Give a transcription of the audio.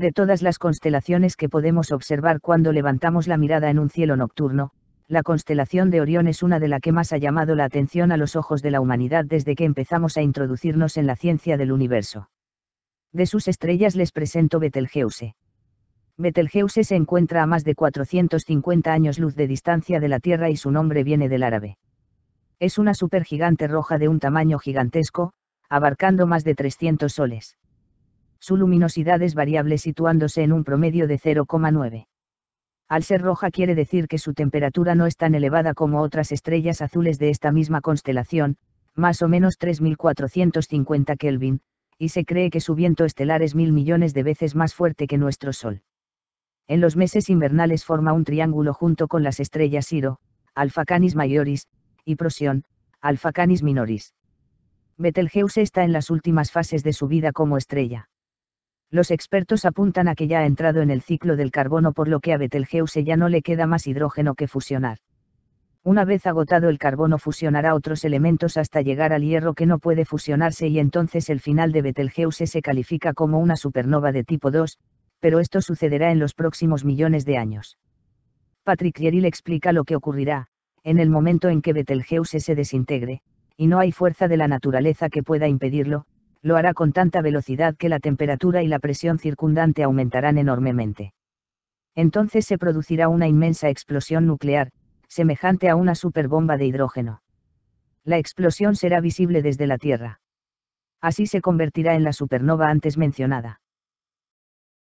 De todas las constelaciones que podemos observar cuando levantamos la mirada en un cielo nocturno, la constelación de Orión es una de la que más ha llamado la atención a los ojos de la humanidad desde que empezamos a introducirnos en la ciencia del universo. De sus estrellas les presento Betelgeuse. Betelgeuse se encuentra a más de 450 años luz de distancia de la Tierra y su nombre viene del árabe. Es una supergigante roja de un tamaño gigantesco, abarcando más de 300 soles. Su luminosidad es variable situándose en un promedio de 0,9. Al ser roja quiere decir que su temperatura no es tan elevada como otras estrellas azules de esta misma constelación, más o menos 3.450 Kelvin, y se cree que su viento estelar es mil millones de veces más fuerte que nuestro Sol. En los meses invernales forma un triángulo junto con las estrellas Ciro, Alpha Canis Majoris, y Procyon, Alpha Canis Minoris. Betelgeuse está en las últimas fases de su vida como estrella. Los expertos apuntan a que ya ha entrado en el ciclo del carbono por lo que a Betelgeuse ya no le queda más hidrógeno que fusionar. Una vez agotado el carbono fusionará otros elementos hasta llegar al hierro que no puede fusionarse y entonces el final de Betelgeuse se califica como una supernova de tipo 2, pero esto sucederá en los próximos millones de años. Patrick Yeril explica lo que ocurrirá, en el momento en que Betelgeuse se desintegre, y no hay fuerza de la naturaleza que pueda impedirlo, lo hará con tanta velocidad que la temperatura y la presión circundante aumentarán enormemente. Entonces se producirá una inmensa explosión nuclear, semejante a una superbomba de hidrógeno. La explosión será visible desde la Tierra. Así se convertirá en la supernova antes mencionada.